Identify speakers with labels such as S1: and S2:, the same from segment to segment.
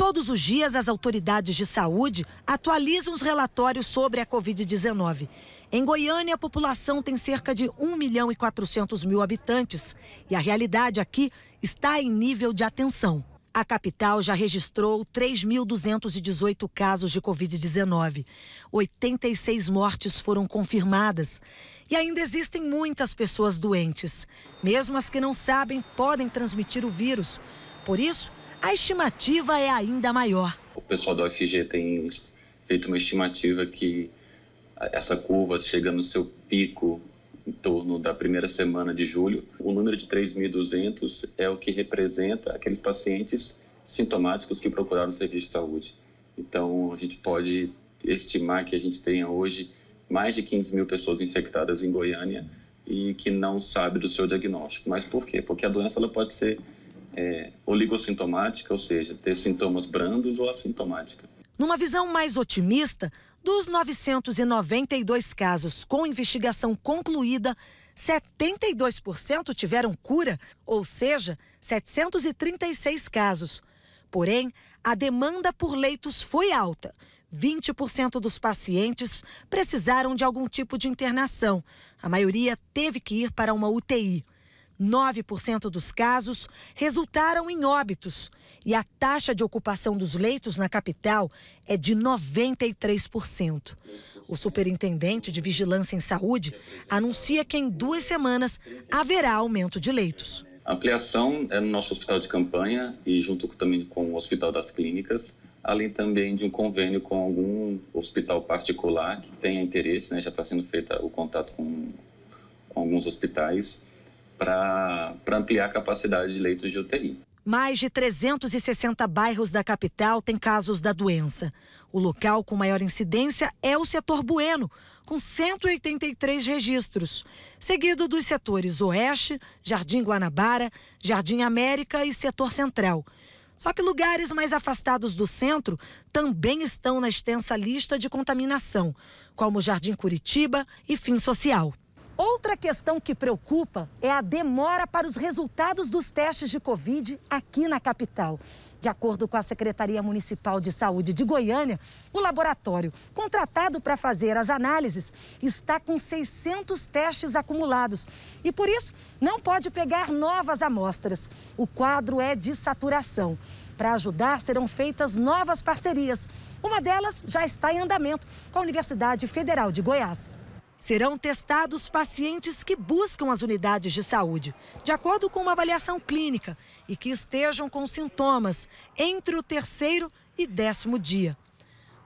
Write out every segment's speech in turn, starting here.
S1: Todos os dias, as autoridades de saúde atualizam os relatórios sobre a Covid-19. Em Goiânia, a população tem cerca de 1 milhão e 400 mil habitantes e a realidade aqui está em nível de atenção. A capital já registrou 3.218 casos de Covid-19. 86 mortes foram confirmadas. E ainda existem muitas pessoas doentes. Mesmo as que não sabem podem transmitir o vírus. Por isso, a estimativa é ainda maior.
S2: O pessoal da UFG tem feito uma estimativa que essa curva chega no seu pico em torno da primeira semana de julho. O número de 3.200 é o que representa aqueles pacientes sintomáticos que procuraram o serviço de saúde. Então, a gente pode estimar que a gente tenha hoje mais de 15 mil pessoas infectadas em Goiânia e que não sabe do seu diagnóstico. Mas por quê? Porque a doença ela pode ser é, oligossintomática, ou seja, ter sintomas brandos ou assintomática.
S1: Numa visão mais otimista, dos 992 casos com investigação concluída, 72% tiveram cura, ou seja, 736 casos. Porém, a demanda por leitos foi alta. 20% dos pacientes precisaram de algum tipo de internação. A maioria teve que ir para uma UTI. 9% dos casos resultaram em óbitos e a taxa de ocupação dos leitos na capital é de 93%. O superintendente de Vigilância em Saúde anuncia que em duas semanas haverá aumento de leitos.
S2: A ampliação é no nosso hospital de campanha e junto também com o Hospital das Clínicas, além também de um convênio com algum hospital particular que tenha interesse, né? já está sendo feito o contato com, com alguns hospitais para ampliar a capacidade de leitos de UTI.
S1: Mais de 360 bairros da capital têm casos da doença. O local com maior incidência é o setor Bueno, com 183 registros, seguido dos setores Oeste, Jardim Guanabara, Jardim América e setor Central. Só que lugares mais afastados do centro também estão na extensa lista de contaminação, como Jardim Curitiba e Fim Social. Outra questão que preocupa é a demora para os resultados dos testes de Covid aqui na capital. De acordo com a Secretaria Municipal de Saúde de Goiânia, o laboratório contratado para fazer as análises está com 600 testes acumulados e, por isso, não pode pegar novas amostras. O quadro é de saturação. Para ajudar, serão feitas novas parcerias. Uma delas já está em andamento com a Universidade Federal de Goiás serão testados pacientes que buscam as unidades de saúde, de acordo com uma avaliação clínica, e que estejam com sintomas entre o terceiro e décimo dia.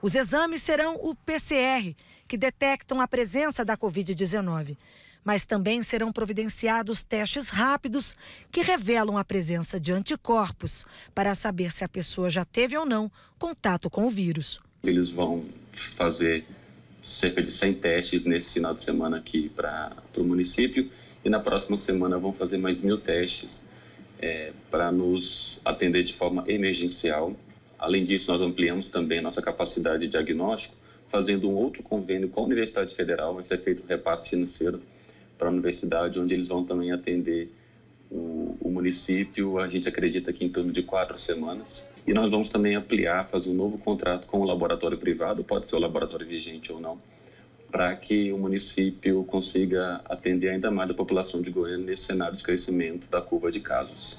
S1: Os exames serão o PCR, que detectam a presença da Covid-19, mas também serão providenciados testes rápidos que revelam a presença de anticorpos para saber se a pessoa já teve ou não contato com o vírus.
S2: Eles vão fazer cerca de 100 testes nesse final de semana aqui para o município e na próxima semana vão fazer mais mil testes é, para nos atender de forma emergencial. Além disso, nós ampliamos também nossa capacidade de diagnóstico, fazendo um outro convênio com a Universidade Federal, vai ser feito um repasse financeiro para a universidade, onde eles vão também atender o, o município, a gente acredita que em torno de quatro semanas. E nós vamos também ampliar, fazer um novo contrato com o laboratório privado, pode ser o laboratório vigente ou não, para que o município consiga atender ainda mais a população de Goiânia nesse cenário de crescimento da curva de casos.